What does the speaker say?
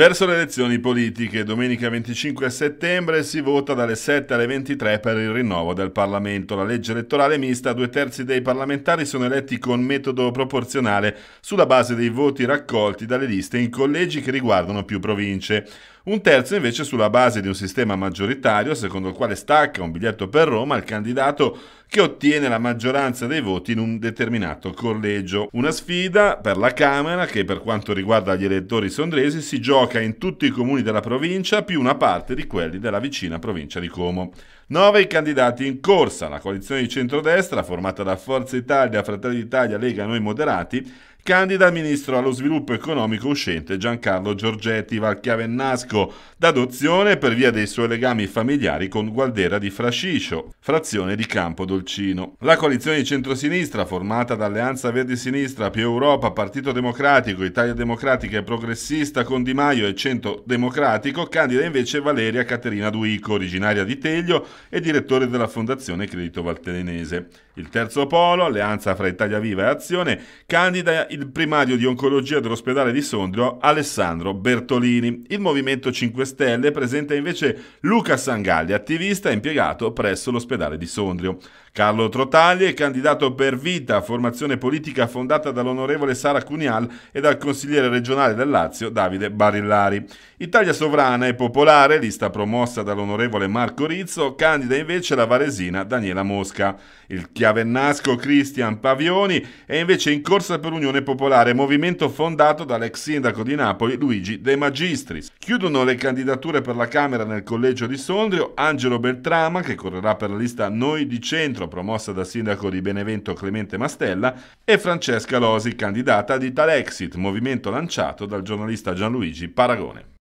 Verso le elezioni politiche, domenica 25 settembre si vota dalle 7 alle 23 per il rinnovo del Parlamento. La legge elettorale mista, due terzi dei parlamentari sono eletti con metodo proporzionale sulla base dei voti raccolti dalle liste in collegi che riguardano più province un terzo invece sulla base di un sistema maggioritario secondo il quale stacca un biglietto per Roma il candidato che ottiene la maggioranza dei voti in un determinato collegio. Una sfida per la Camera che per quanto riguarda gli elettori sondresi si gioca in tutti i comuni della provincia più una parte di quelli della vicina provincia di Como. Nove i candidati in corsa, la coalizione di centrodestra formata da Forza Italia, Fratelli d'Italia, Lega Noi Moderati candida al ministro allo sviluppo economico uscente Giancarlo Giorgetti Valchiavennasco, d'adozione per via dei suoi legami familiari con Gualdera di Frascicio, frazione di Campo Dolcino. La coalizione di centrosinistra, formata da Alleanza Verdi Sinistra, Più Europa, Partito Democratico, Italia Democratica e Progressista con Di Maio e Centro Democratico, candida invece Valeria Caterina Duico, originaria di Teglio e direttore della Fondazione Credito Valtellenese. Il terzo polo, alleanza fra Italia Viva e Azione, candida il primario di oncologia dell'ospedale di Sondrio Alessandro Bertolini. Il Movimento 5 Stelle presenta invece Luca Sangalli, attivista e impiegato presso l'ospedale di Sondrio. Carlo Trotagli è candidato per vita, formazione politica fondata dall'onorevole Sara Cunial e dal consigliere regionale del Lazio Davide Barillari. Italia Sovrana e Popolare, lista promossa dall'onorevole Marco Rizzo, candida invece la varesina Daniela Mosca. Il chiavennasco Cristian Pavioni è invece in corsa per Unione Grande Popolare, movimento fondato dall'ex sindaco di Napoli Luigi De Magistris. Chiudono le candidature per la Camera nel collegio di Sondrio Angelo Beltrama, che correrà per la lista Noi di Centro, promossa dal sindaco di Benevento Clemente Mastella, e Francesca Losi, candidata di Talexit, movimento lanciato dal giornalista Gianluigi Paragone.